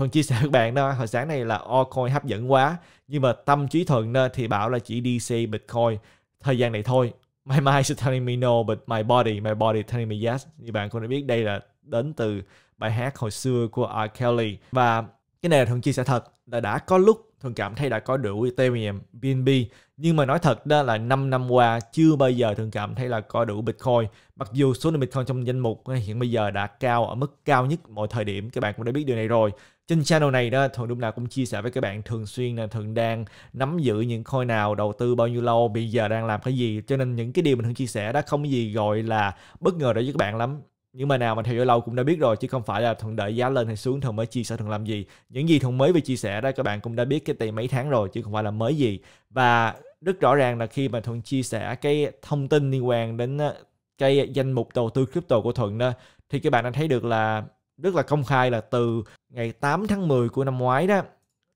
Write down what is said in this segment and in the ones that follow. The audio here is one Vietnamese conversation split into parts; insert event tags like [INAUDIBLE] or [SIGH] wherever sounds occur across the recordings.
Thuần chia sẻ các bạn đó hồi sáng này là altcoin hấp dẫn quá nhưng mà tâm trí Thuần thì bảo là chỉ DC Bitcoin thời gian này thôi my mind is telling me no but my body my body telling me yes như bạn cũng đã biết đây là đến từ bài hát hồi xưa của R. Kelly và cái này là Thuần chia sẻ thật là đã có lúc Thuần cảm thấy đã có đủ Ethereum, BNB nhưng mà nói thật đó là 5 năm qua chưa bao giờ thường cảm thấy là có đủ Bitcoin mặc dù số lượng Bitcoin trong danh mục hiện bây giờ đã cao ở mức cao nhất mọi thời điểm các bạn cũng đã biết điều này rồi trên channel này đó thường lúc nào cũng chia sẻ với các bạn thường xuyên là thường đang nắm giữ những coin nào đầu tư bao nhiêu lâu bây giờ đang làm cái gì cho nên những cái điều mình thường chia sẻ đó không gì gọi là bất ngờ đối với các bạn lắm nhưng mà nào mà theo dõi lâu cũng đã biết rồi chứ không phải là thuận đợi giá lên hay xuống thường mới chia sẻ thường làm gì những gì thường mới về chia sẻ đó các bạn cũng đã biết cái tiền mấy tháng rồi chứ không phải là mới gì và rất rõ ràng là khi mà thuận chia sẻ cái thông tin liên quan đến ờ, cái danh mục đầu tư crypto của thuận đó thì các bạn đã thấy được là rất là công khai là từ ngày 8 tháng 10 của năm ngoái đó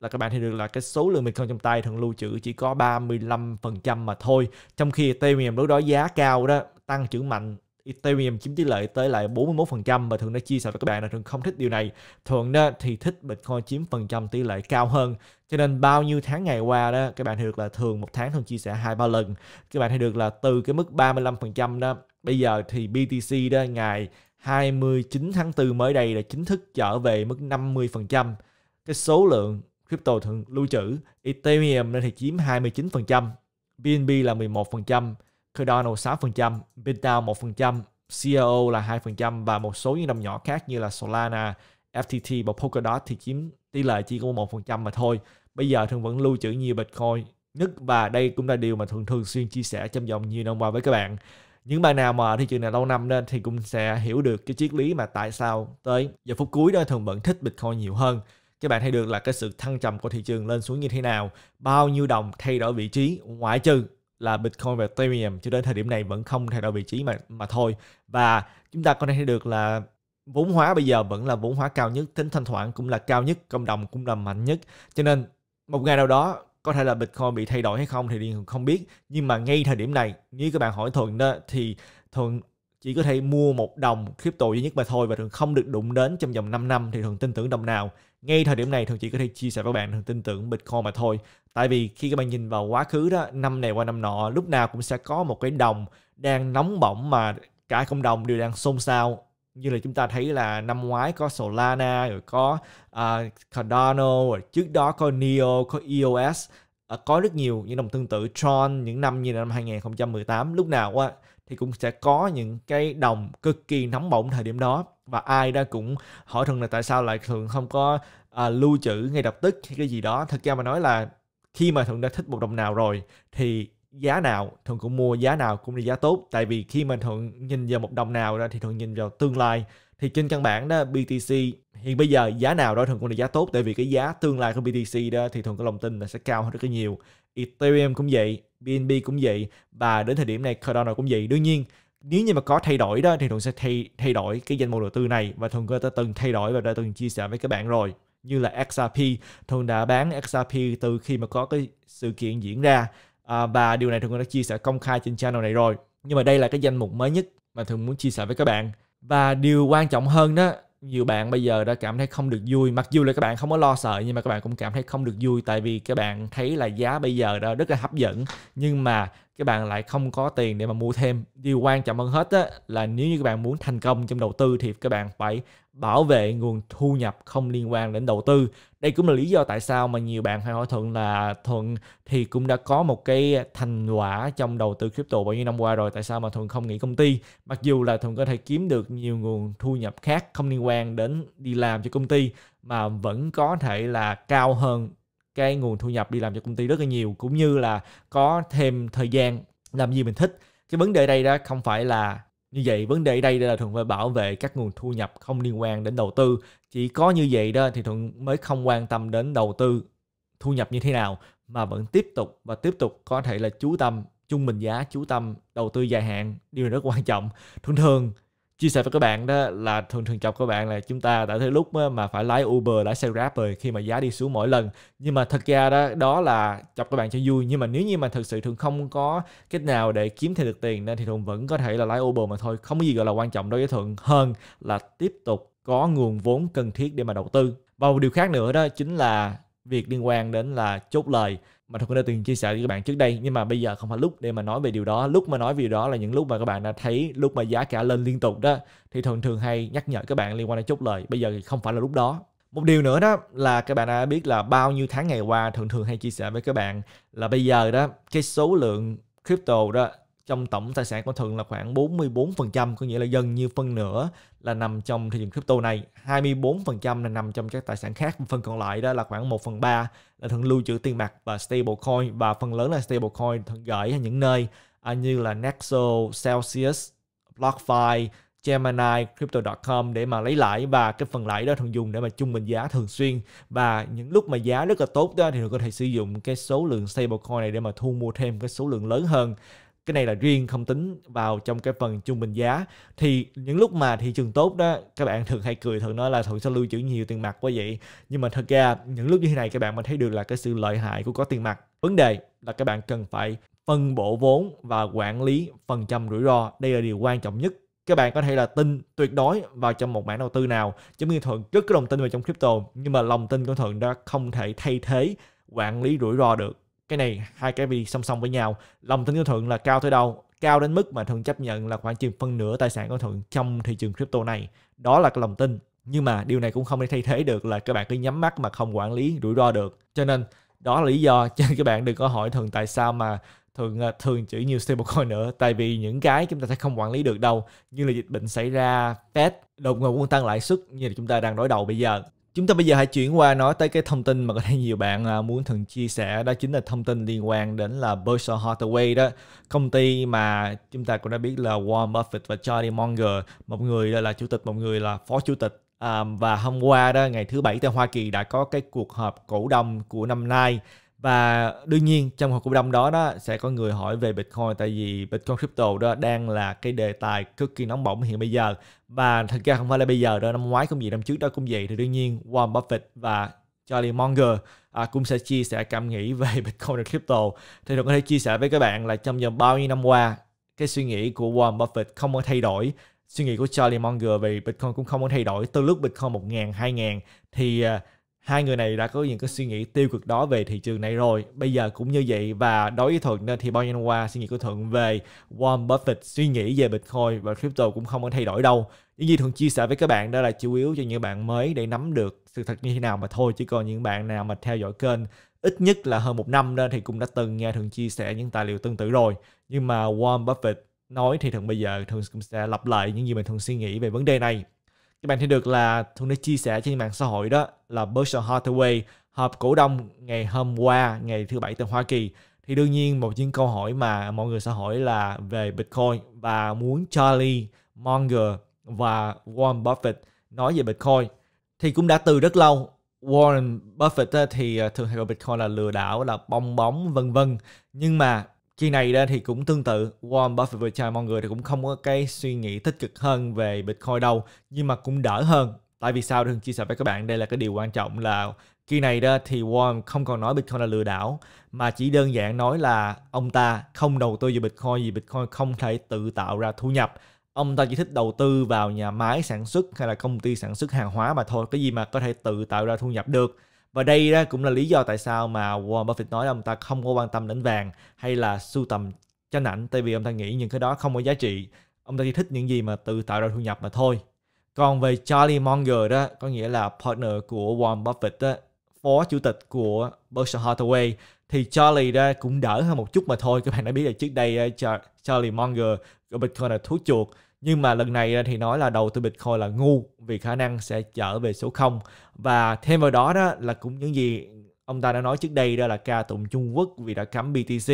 là các bạn thì được là cái số lượng Bitcoin trong tay thường lưu trữ chỉ có 35% mà thôi. Trong khi Ethereum lúc đó giá cao đó tăng trưởng mạnh Ethereum chiếm tỷ lệ tới lại 41% và thường đã chia sẻ với các bạn là thường không thích điều này. Thường đó thì thích Bitcoin chiếm phần trăm tỷ lệ cao hơn. Cho nên bao nhiêu tháng ngày qua đó các bạn thấy được là thường một tháng thường chia sẻ hai ba lần. Các bạn thấy được là từ cái mức 35% đó bây giờ thì BTC đó ngày 29 tháng 4 mới đây đã chính thức trở về mức 50%. Cái số lượng crypto thường lưu trữ Ethereum nên thì chiếm 29%, BNB là 11%, Cardano 6%, Bitcoin 1%, CRO là 2% và một số những đồng nhỏ khác như là Solana, FTT và Polkadot thì chiếm tỷ lệ chỉ có 1% mà thôi. Bây giờ thường vẫn lưu trữ nhiều Bitcoin nhất và đây cũng là điều mà thường thường xuyên chia sẻ trong vòng nhiều năm qua với các bạn những bạn nào mà thị trường này lâu năm nên thì cũng sẽ hiểu được cái triết lý mà tại sao tới giờ phút cuối đó thường vẫn thích bitcoin nhiều hơn các bạn thấy được là cái sự thăng trầm của thị trường lên xuống như thế nào bao nhiêu đồng thay đổi vị trí ngoại trừ là Bitcoin và Ethereum cho đến thời điểm này vẫn không thay đổi vị trí mà mà thôi và chúng ta có thể thấy được là vốn hóa bây giờ vẫn là vốn hóa cao nhất tính thanh khoản cũng là cao nhất cộng đồng cũng là mạnh nhất cho nên một ngày nào đó có thể là Bitcoin bị thay đổi hay không thì Điền không biết nhưng mà ngay thời điểm này nếu các bạn hỏi Thuận đó thì Thuận chỉ có thể mua một đồng crypto duy nhất mà thôi và thường không được đụng đến trong vòng 5 năm thì thường tin tưởng đồng nào ngay thời điểm này thường chỉ có thể chia sẻ với bạn thường tin tưởng Bitcoin mà thôi tại vì khi các bạn nhìn vào quá khứ đó năm này qua năm nọ lúc nào cũng sẽ có một cái đồng đang nóng bỏng mà cả cộng đồng đều đang xôn xao như là chúng ta thấy là năm ngoái có Solana rồi có uh, Cardano rồi trước đó có Neo có EOS uh, à, có rất nhiều những đồng tương tự Tron những năm như là năm 2018 lúc nào á thì cũng sẽ có những cái đồng cực kỳ nóng bỏng thời điểm đó và ai đã cũng hỏi thường là tại sao lại thường không có uh, lưu trữ ngay lập tức hay cái gì đó thật ra mà nói là khi mà thuận đã thích một đồng nào rồi thì giá nào thường cũng mua giá nào cũng là giá tốt tại vì khi mà thường nhìn vào một đồng nào đó thì thường nhìn vào tương lai thì trên căn bản đó BTC hiện bây giờ giá nào đó thường cũng là giá tốt tại vì cái giá tương lai của BTC đó thì thường có lòng tin là sẽ cao hơn rất là nhiều Ethereum cũng vậy BNB cũng vậy và đến thời điểm này Cardano cũng vậy đương nhiên nếu như mà có thay đổi đó thì thường sẽ thay thay đổi cái danh mục đầu tư này và thường có từng thay đổi và đã từng chia sẻ với các bạn rồi như là XRP thường đã bán XRP từ khi mà có cái sự kiện diễn ra à, và điều này thường đã chia sẻ công khai trên channel này rồi nhưng mà đây là cái danh mục mới nhất mà thường muốn chia sẻ với các bạn và điều quan trọng hơn đó nhiều bạn bây giờ đã cảm thấy không được vui mặc dù là các bạn không có lo sợ nhưng mà các bạn cũng cảm thấy không được vui tại vì các bạn thấy là giá bây giờ đó rất là hấp dẫn nhưng mà các bạn lại không có tiền để mà mua thêm điều quan trọng hơn hết á, là nếu như các bạn muốn thành công trong đầu tư thì các bạn phải bảo vệ nguồn thu nhập không liên quan đến đầu tư đây cũng là lý do tại sao mà nhiều bạn hay hỏi thuận là thuận thì cũng đã có một cái thành quả trong đầu tư crypto bao nhiêu năm qua rồi tại sao mà thuận không nghỉ công ty mặc dù là thuận có thể kiếm được nhiều nguồn thu nhập khác không liên quan đến đi làm cho công ty mà vẫn có thể là cao hơn cái nguồn thu nhập đi làm cho công ty rất là nhiều cũng như là có thêm thời gian làm gì mình thích cái vấn đề đây đó không phải là như vậy vấn đề đây là Thuận phải bảo vệ các nguồn thu nhập không liên quan đến đầu tư. Chỉ có như vậy đó thì Thuận mới không quan tâm đến đầu tư thu nhập như thế nào mà vẫn tiếp tục và tiếp tục có thể là chú tâm trung bình giá chú tâm đầu tư dài hạn điều rất quan trọng thường thường chia sẻ với các bạn đó là thường thường chọc các bạn là chúng ta đã thấy lúc mà phải lái Uber lái xe Grab rồi khi mà giá đi xuống mỗi lần nhưng mà thật ra đó đó là chọc các bạn cho vui nhưng mà nếu như mà thực sự thường không có cách nào để kiếm thêm được tiền nên thì thường vẫn có thể là lái Uber mà thôi không có gì gọi là quan trọng đối với thường hơn là tiếp tục có nguồn vốn cần thiết để mà đầu tư và một điều khác nữa đó chính là việc liên quan đến là chốt lời mà thuật đã từng chia sẻ với các bạn trước đây nhưng mà bây giờ không phải lúc để mà nói về điều đó lúc mà nói về điều đó là những lúc mà các bạn đã thấy lúc mà giá cả lên liên tục đó thì thường thường hay nhắc nhở các bạn liên quan đến chốt lời bây giờ thì không phải là lúc đó một điều nữa đó là các bạn đã biết là bao nhiêu tháng ngày qua thường thường hay chia sẻ với các bạn là bây giờ đó cái số lượng crypto đó trong tổng tài sản của Thuận là khoảng 44%, có nghĩa là gần như phân nửa là nằm trong thị trường crypto này, 24% là nằm trong các tài sản khác, phần còn lại đó là khoảng 1 phần 3 là Thuận lưu trữ tiền mặt và stablecoin và phần lớn là stablecoin Thuận gửi ở những nơi à, như là Nexo, Celsius, BlockFi, Gemini, Crypto.com để mà lấy lãi và cái phần lãi đó thường dùng để mà trung bình giá thường xuyên và những lúc mà giá rất là tốt đó thì thường có thể sử dụng cái số lượng stablecoin này để mà thu mua thêm cái số lượng lớn hơn cái này là riêng không tính vào trong cái phần trung bình giá thì những lúc mà thị trường tốt đó các bạn thường hay cười thường nói là thường sẽ lưu trữ nhiều tiền mặt quá vậy nhưng mà thật ra những lúc như thế này các bạn mới thấy được là cái sự lợi hại của có tiền mặt vấn đề là các bạn cần phải phân bổ vốn và quản lý phần trăm rủi ro đây là điều quan trọng nhất các bạn có thể là tin tuyệt đối vào trong một mảng đầu tư nào giống như thuận rất có lòng tin vào trong crypto nhưng mà lòng tin của thuận đó không thể thay thế quản lý rủi ro được cái này hai cái đi song song với nhau lòng tin của thượng là cao tới đâu cao đến mức mà thường chấp nhận là khoảng chừng phân nửa tài sản của thượng trong thị trường crypto này đó là cái lòng tin nhưng mà điều này cũng không thể thay thế được là các bạn cứ nhắm mắt mà không quản lý rủi ro được cho nên đó là lý do [LAUGHS] cho các bạn đừng có hỏi thường tại sao mà thường à, thường chỉ nhiều stablecoin nữa tại vì những cái chúng ta sẽ không quản lý được đâu như là dịch bệnh xảy ra Fed đột ngột muốn tăng lãi suất như là chúng ta đang đối đầu bây giờ Chúng ta bây giờ hãy chuyển qua nói tới cái thông tin mà có thể nhiều bạn à, muốn thường chia sẻ đó chính là thông tin liên quan đến là Berkshire Hathaway đó. Công ty mà chúng ta cũng đã biết là Warren Buffett và Charlie Munger, một người là chủ tịch, một người là phó chủ tịch. À, và hôm qua đó ngày thứ bảy tại Hoa Kỳ đã có cái cuộc họp cổ đông của năm nay và đương nhiên trong cuộc cổ đông đó đó sẽ có người hỏi về Bitcoin tại vì Bitcoin crypto đó đang là cái đề tài cực kỳ nóng bỏng hiện bây giờ và thật ra không phải là bây giờ đâu năm ngoái cũng vậy năm trước đó cũng vậy thì đương nhiên Warren Buffett và Charlie Munger à, cũng sẽ chia sẻ cảm nghĩ về [LAUGHS] Bitcoin và crypto thì tôi có thể chia sẻ với các bạn là trong vòng bao nhiêu năm qua cái suy nghĩ của Warren Buffett không có thay đổi suy nghĩ của Charlie Munger về Bitcoin cũng không có thay đổi từ lúc Bitcoin 1.000, 2.000 thì uh, hai người này đã có những cái suy nghĩ tiêu cực đó về thị trường này rồi bây giờ cũng như vậy và đối với thuận thì bao nhiêu năm qua suy nghĩ của thuận về Warren Buffett suy nghĩ về Bitcoin và crypto cũng không có thay đổi đâu những gì thuận chia sẻ với các bạn đó là chủ yếu cho những bạn mới để nắm được sự thật như thế nào mà thôi chứ còn những bạn nào mà theo dõi kênh ít nhất là hơn một năm đó thì cũng đã từng nghe thuận chia sẻ những tài liệu tương tự rồi nhưng mà Warren Buffett nói thì thường bây giờ thường cũng sẽ lặp lại những gì mình thường suy nghĩ về vấn đề này các bạn thấy được là Tony chia sẻ trên mạng xã hội đó là Berkshire Hathaway họp cổ đông ngày hôm qua ngày thứ bảy tại Hoa Kỳ thì đương nhiên một những câu hỏi mà mọi người sẽ hỏi là về Bitcoin và muốn Charlie Munger và Warren Buffett nói về Bitcoin thì cũng đã từ rất lâu Warren Buffett thì à, thường hay gọi Bitcoin là lừa đảo là bong bóng vân vân nhưng mà khi này ra thì cũng tương tự, Warren Buffett vừa chào mọi người thì cũng không có cái suy nghĩ tích cực hơn về Bitcoin đâu, nhưng mà cũng đỡ hơn. Tại vì sao thường chia sẻ với các bạn đây là cái điều quan trọng là khi này đó thì Warren không còn nói Bitcoin là lừa đảo mà chỉ đơn giản nói là ông ta không đầu tư vào Bitcoin vì Bitcoin không thể tự tạo ra thu nhập. Ông ta chỉ thích đầu tư vào nhà máy sản xuất hay là công ty sản xuất hàng hóa mà thôi, cái gì mà có thể tự tạo ra thu nhập được. Và đây đó cũng là lý do tại sao mà Warren Buffett nói là ông ta không có quan tâm đến vàng hay là sưu tầm tranh ảnh tại vì ông ta nghĩ những cái đó không có giá trị. Ông ta chỉ thích những gì mà tự tạo ra thu nhập mà thôi. Còn về Charlie Munger đó, có nghĩa là partner của Warren Buffett đó, phó chủ tịch của Berkshire Hathaway thì Charlie đó cũng đỡ hơn một chút mà thôi. Các bạn đã biết là trước đây Charlie Munger ở Bitcoin là thuốc chuột nhưng mà lần này à, thì nói là đầu tư Bitcoin là ngu vì khả năng sẽ trở về số 0 và thêm vào đó đó là cũng những gì ông ta đã nói trước đây đó là ca tụng Trung Quốc vì đã cấm BTC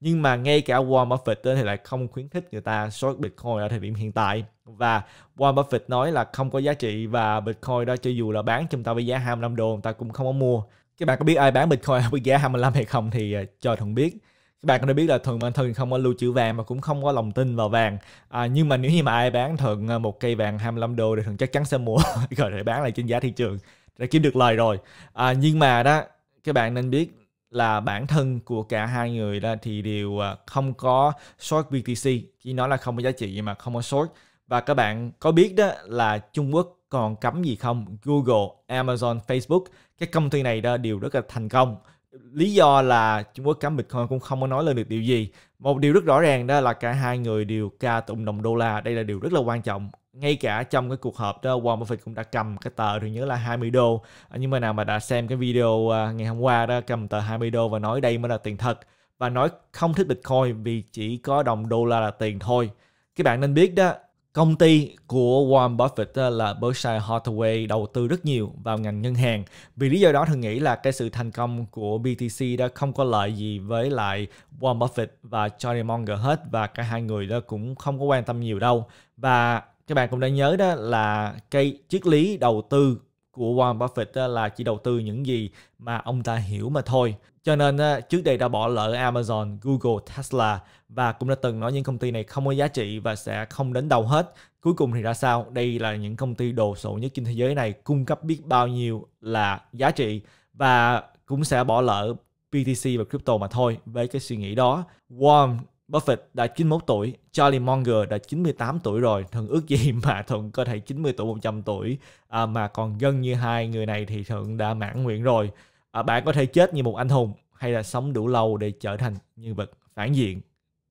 nhưng mà ngay cả Warren Buffett thì lại không khuyến khích người ta short Bitcoin ở thời điểm hiện tại và Warren Buffett nói là không có giá trị và Bitcoin đó cho dù là bán chúng ta với giá 25 đô người ta cũng không có mua các bạn có biết ai bán Bitcoin với giá 25 hay không thì à, cho Thuận biết các bạn cũng đã biết là thường bản thân không có lưu trữ vàng mà cũng không có lòng tin vào vàng à, nhưng mà nếu như mà ai bán thường à, một cây vàng 25 đô thì thường chắc chắn sẽ mua rồi [LAUGHS] để bán lại trên giá thị trường để kiếm được lời rồi à, nhưng mà đó các bạn nên biết là bản thân của cả hai người đó thì đều à, không có short BTC chỉ nói là không có giá trị mà không có short và các bạn có biết đó là Trung Quốc còn cấm gì không Google Amazon Facebook các công ty này đó đều rất là thành công lý do là Trung Quốc cấm Bitcoin cũng không có nói lên được điều gì. Một điều rất rõ ràng đó là cả hai người đều ca tụng đồng đô la. Đây là điều rất là quan trọng. Ngay cả trong cái cuộc họp đó, Warren Buffett cũng đã cầm cái tờ thì nhớ là 20 đô. Ờ, nhưng mà nào mà đã xem cái video ờ, ngày hôm qua đó cầm tờ 20 đô và nói đây mới là tiền thật và nói không thích Bitcoin vì chỉ có đồng đô la là tiền thôi. Các bạn nên biết đó, Công ty của Warren Buffett là Berkshire Hathaway đầu tư rất nhiều vào ngành ngân hàng. Vì lý do đó thường nghĩ là cái sự thành công của BTC đã không có lợi gì với lại Warren Buffett và Charlie Munger hết và cả hai người đó cũng không có quan tâm nhiều đâu. Và các bạn cũng đã nhớ đó là cái triết lý đầu tư của Warren Buffett là chỉ đầu tư những gì mà ông ta hiểu mà thôi. Cho nên trước đây đã bỏ lỡ Amazon, Google, Tesla và cũng đã từng nói những công ty này không có giá trị và sẽ không đến đâu hết. Cuối cùng thì ra sao? Đây là những công ty đồ sộ nhất trên thế giới này cung cấp biết bao nhiêu là giá trị và cũng sẽ bỏ lỡ BTC và crypto mà thôi với cái suy nghĩ đó. Warren Buffett đã 91 tuổi, Charlie Munger đã 98 tuổi rồi, Thuận ước gì [LAUGHS] mà Thuận có thể 90 tuổi, 100 tuổi à, mà còn gần như hai người này thì Thuận đã mãn nguyện rồi. À, bạn có thể chết như một anh hùng hay là sống đủ lâu để trở thành nhân vật phản diện.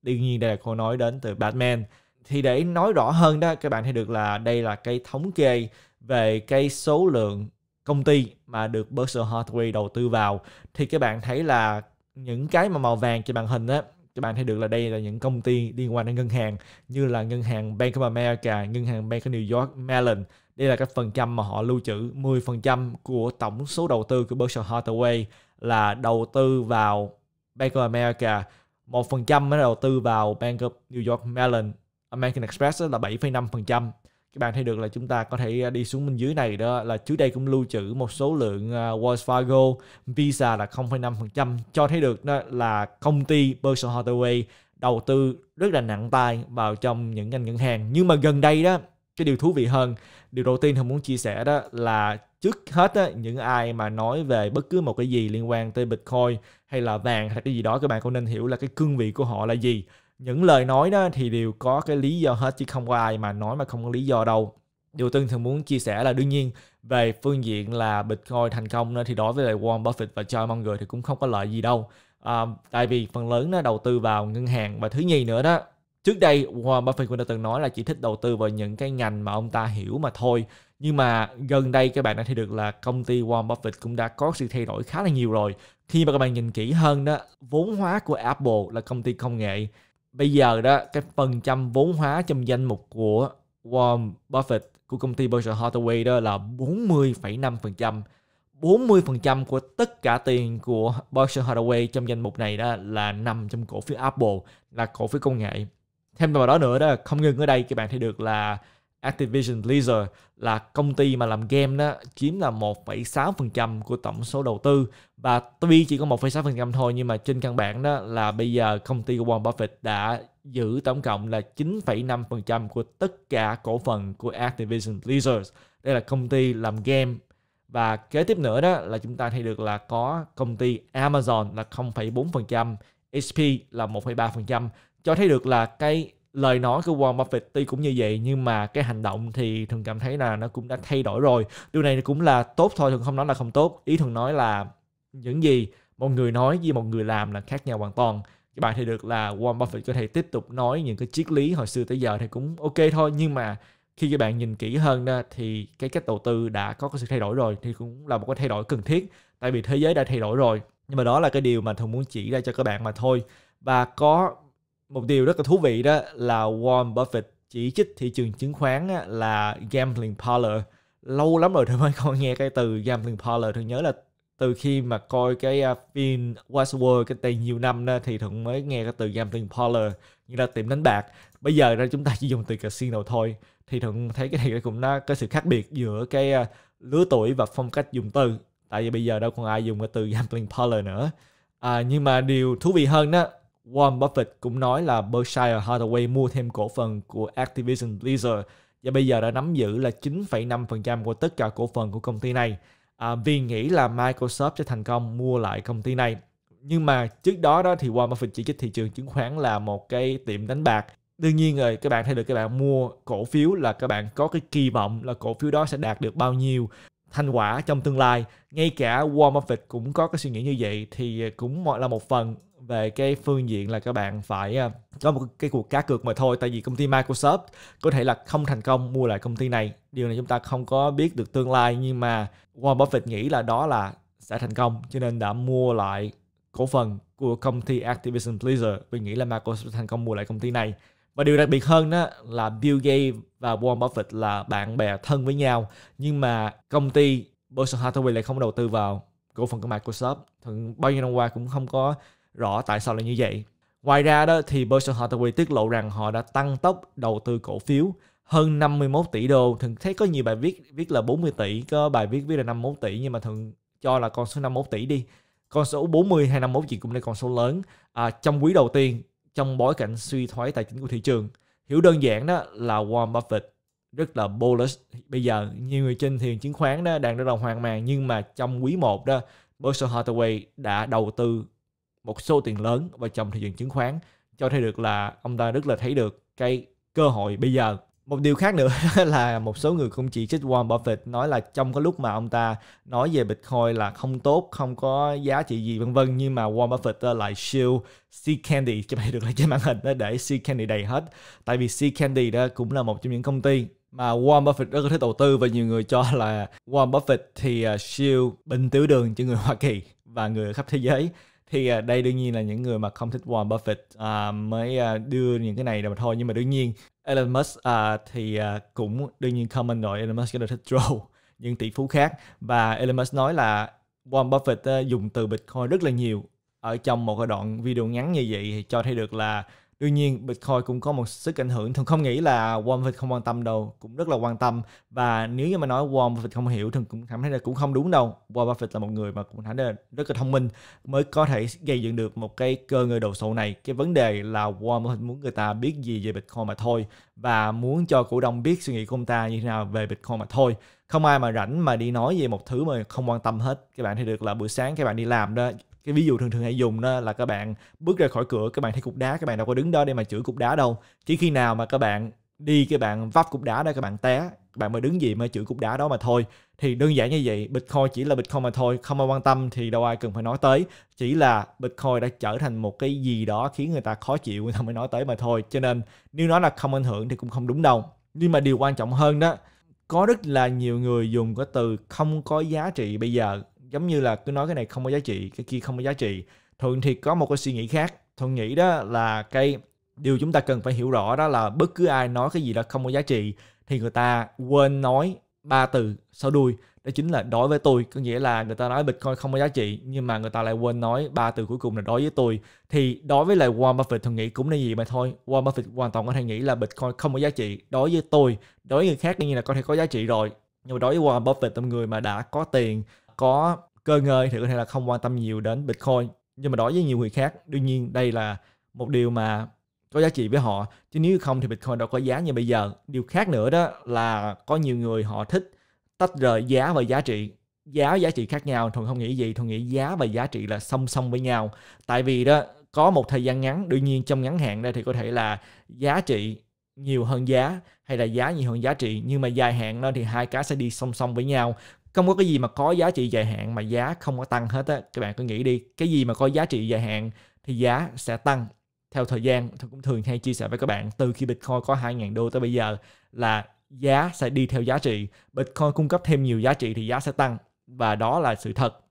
Đương nhiên đây là câu nói đến từ Batman. Thì để nói rõ hơn đó, các bạn thấy được là đây là cái thống kê về cái số lượng công ty mà được Berkshire Hathaway đầu tư vào thì các bạn thấy là những cái mà màu vàng trên màn hình á các bạn thấy được là đây là những công ty liên quan đến ngân hàng như là ngân hàng Bank of America, ngân hàng Bank of New York Mellon. Đây là các phần trăm mà họ lưu trữ 10% của tổng số đầu tư của Berkshire Hathaway là đầu tư vào Bank of America, 1% mới đầu tư vào Bank of New York Mellon, American Express là 7,5%, các bạn thấy được là chúng ta có thể à, đi xuống bên dưới này đó là trước đây cũng lưu trữ một số lượng à, Wells Fargo, Visa là 0,5% cho thấy được đó là công ty Berkshire Hathaway đầu tư rất là nặng tay vào trong những ngành ngân hàng nhưng mà gần đây đó cái điều thú vị hơn điều đầu tiên hồng muốn chia sẻ đó là trước hết á, những ai mà nói về bất cứ một cái gì liên quan tới bitcoin hay là vàng hay là cái gì đó các bạn cũng nên hiểu là cái cương vị của họ là gì những lời nói đó thì đều có cái lý do hết chứ không có ai mà nói mà không có lý do đâu điều tương thường muốn chia sẻ là đương nhiên về phương diện là bitcoin thành công thì đối với lại Warren Buffett và Charlie Munger thì cũng không có lợi gì đâu à, tại vì phần lớn nó đầu tư vào ngân hàng và thứ nhì nữa đó trước đây Warren Buffett cũng đã từng nói là chỉ thích đầu tư vào những cái ngành mà ông ta hiểu mà thôi nhưng mà gần đây các bạn đã thấy được là công ty Warren Buffett cũng đã có sự thay đổi khá là nhiều rồi khi mà các bạn nhìn kỹ hơn đó vốn hóa của Apple là công ty công nghệ bây giờ đó cái phần trăm vốn hóa trong danh mục của Warren Buffett của công ty Berkshire Hathaway đó là 40,5%. 40% của tất cả tiền của Berkshire Hathaway trong danh mục này đó là nằm trong cổ phiếu Apple, là cổ phiếu công nghệ. Thêm vào đó nữa đó, không ngừng ở đây các bạn thấy được là Activision Blizzard là công ty mà làm game đó chiếm là 1,6% của tổng số đầu tư và tuy chỉ có 1,6% thôi nhưng mà trên căn bản đó là bây giờ công ty của Warren Buffett đã giữ tổng cộng là 9,5% của tất cả cổ phần của Activision Blizzard. Đây là công ty làm game và kế tiếp nữa đó là chúng ta thấy được là có công ty Amazon là 0,4%, HP là 1,3% cho thấy được là cái lời nói của Warren Buffett tuy cũng như vậy nhưng mà cái hành động thì thường cảm thấy là nó cũng đã thay đổi rồi điều này cũng là tốt thôi thường không nói là không tốt ý thường nói là những gì một người nói với một người làm là khác nhau hoàn toàn các bạn thì được là Warren Buffett có thể tiếp tục nói những cái triết lý hồi xưa tới giờ thì cũng ok thôi nhưng mà khi các bạn nhìn kỹ hơn đó, thì cái cách đầu tư đã có cái sự thay đổi rồi thì cũng là một cái thay đổi cần thiết tại vì thế giới đã thay đổi rồi nhưng mà đó là cái điều mà thường muốn chỉ ra cho các bạn mà thôi và có một điều rất là thú vị đó là Warren Buffett chỉ trích thị trường chứng khoán là gambling parlor lâu lắm rồi tôi mới con nghe cái từ gambling parlor tôi nhớ là từ khi mà coi cái à, phim Westworld cái tên nhiều năm đó, thì thuận mới nghe cái từ gambling parlor như là tiệm đánh bạc bây giờ ra chúng ta chỉ dùng từ casino thôi thì thuận thấy cái này cũng nó có sự khác biệt giữa cái à, lứa tuổi và phong cách dùng từ tại vì bây giờ đâu còn ai dùng cái từ gambling parlor nữa à, nhưng mà điều thú vị hơn đó Warren Buffett cũng nói là Berkshire Hathaway mua thêm cổ phần của Activision Blizzard và bây giờ đã nắm giữ là 9,5% của tất cả cổ phần của công ty này à, vì nghĩ là Microsoft sẽ thành công mua lại công ty này. Nhưng mà trước đó đó thì Warren Buffett chỉ trích thị trường chứng khoán là một cái tiệm đánh bạc. Đương nhiên rồi, các bạn thấy được các bạn mua cổ phiếu là các bạn có cái kỳ vọng là cổ phiếu đó sẽ đạt được bao nhiêu thành quả trong tương lai. Ngay cả Warren Buffett cũng có cái suy nghĩ như vậy thì cũng là một phần về cái phương diện là các bạn phải ờ, có một cái cuộc cá cược mà thôi tại vì công ty Microsoft có thể là không thành công mua lại công ty này điều này chúng ta không có biết được tương lai nhưng mà Warren Buffett nghĩ là đó là sẽ thành công cho nên đã mua lại cổ phần của công ty Activision Blizzard vì nghĩ là Microsoft thành công mua lại công ty này và điều đặc biệt hơn đó là Bill Gates và Warren Buffett là bạn bè thân với nhau nhưng mà công ty Berkshire Hathaway lại không đầu tư vào cổ phần của Microsoft. Thường bao nhiêu năm qua cũng không có rõ tại sao là như vậy. Ngoài ra đó thì Berkshire Hathaway tiết lộ rằng họ đã tăng tốc đầu tư cổ phiếu hơn 51 tỷ đô. Thường thấy có nhiều bài viết viết là 40 tỷ, có bài viết viết là 51 tỷ nhưng mà thường cho là con số 51 tỷ đi. Con số 40 hay 51 gì cũng là con số lớn à, trong quý đầu tiên trong bối cảnh suy thoái tài chính của thị trường. Hiểu đơn giản đó là Warren Buffett rất là bullish. Bây giờ nhiều người trên thị chứng khoán đó đang rất là hoang mang nhưng mà trong quý 1 đó Berkshire Hathaway đã đầu tư một số tiền lớn vào trong thị trường chứng khoán cho thấy được là ông ta rất là thấy được cái cơ hội bây giờ một điều khác nữa [LAUGHS] là một số người cũng chỉ trích Warren Buffett nói là trong cái lúc mà ông ta nói về Bitcoin là không tốt, không có giá trị gì vân vân nhưng mà Warren Buffett ờ, lại siêu Sea Candy [LAUGHS] cho bạn được lên trên màn hình đó để Sea Candy đầy hết. Tại vì Sea Candy đó cũng là một trong những công ty mà Warren Buffett rất có thể đầu tư và nhiều người cho là Warren Buffett thì ờ, siêu bình tiểu đường cho người Hoa Kỳ và người khắp thế giới thì uh, đây đương nhiên là những người mà không thích Warren Buffett uh, mới uh, đưa những cái này mà thôi nhưng mà đương nhiên Elon Musk uh, thì uh, cũng đương nhiên comment rồi Elon Musk rất là thích troll những tỷ phú khác và Elon Musk nói là Warren Buffett uh, dùng từ Bitcoin rất là nhiều ở trong một cái đoạn video ngắn như vậy thì cho thấy được là đương nhiên Bitcoin cũng có một sức ảnh hưởng thường không nghĩ là Warren Buffett không quan tâm đâu cũng rất là quan tâm và nếu như mà nói Warren Buffett không hiểu thường cũng cảm thấy là cũng không đúng đâu Warren Buffett là một người mà cũng thấy là rất là thông minh mới có thể gây dựng được một cái cơ người đầu sổ này cái vấn đề là Warren Buffett muốn người ta biết gì về Bitcoin mà thôi và muốn cho cổ đông biết suy nghĩ của ông ta như thế nào về Bitcoin mà thôi không ai mà rảnh mà đi nói về một thứ mà không quan tâm hết các bạn thì được là buổi sáng các bạn đi làm đó cái ví dụ thường thường hay dùng đó là các bạn bước ra khỏi cửa các bạn thấy cục đá các bạn đâu có đứng đó để mà chửi cục đá đâu chỉ khi nào mà các bạn đi các bạn vấp cục đá đó các bạn té các bạn mới đứng gì mới chửi cục đá đó mà thôi thì đơn giản như vậy bitcoin chỉ là bitcoin mà thôi không ai quan tâm thì đâu ai cần phải nói tới chỉ là bitcoin đã trở thành một cái gì đó khiến người ta khó chịu người ta mới nói tới mà thôi cho nên nếu nói là không ảnh hưởng thì cũng không đúng đâu nhưng mà điều quan trọng hơn đó có rất là nhiều người dùng cái từ không có giá trị bây giờ giống như là cứ nói cái này không có giá trị cái kia không có giá trị thường thì có một cái suy nghĩ khác thường nghĩ đó là cái điều chúng ta cần phải hiểu rõ đó là bất cứ ai nói cái gì đó không có giá trị thì người ta quên nói ba từ sau đuôi đó chính là đối với tôi có nghĩa là người ta nói bitcoin không có giá trị nhưng mà người ta lại quên nói ba từ cuối cùng là đối với tôi thì đối với lại Warren Buffett thường nghĩ cũng là gì mà thôi Warren Buffett hoàn toàn có thể nghĩ là bitcoin không có giá trị đối với tôi đối với người khác đương nhiên là có thể có giá trị rồi nhưng mà đối với Warren Buffett là người mà đã có tiền có cơ ngơi thì có thể là không quan tâm nhiều đến Bitcoin nhưng mà đối với nhiều người khác đương nhiên đây là một điều mà có giá trị với họ chứ nếu không thì Bitcoin đâu có giá như bây giờ điều khác nữa đó là có nhiều người họ thích tách rời giá và giá trị giá và giá trị khác nhau thuần không nghĩ gì thuần nghĩ giá và giá trị là song song với nhau tại vì đó có một thời gian ngắn đương nhiên trong ngắn hạn đây thì có thể là giá trị nhiều hơn giá hay là giá nhiều hơn giá trị nhưng mà dài hạn đó thì hai cái sẽ đi song song với nhau không có cái gì mà có giá trị dài hạn mà giá không có tăng hết á các bạn cứ nghĩ đi cái gì mà có giá trị dài hạn thì giá sẽ tăng theo thời gian tôi cũng thường hay chia sẻ với các bạn từ khi Bitcoin có 2.000 đô tới bây giờ là giá sẽ đi theo giá trị Bitcoin cung cấp thêm nhiều giá trị thì giá sẽ tăng và đó là sự thật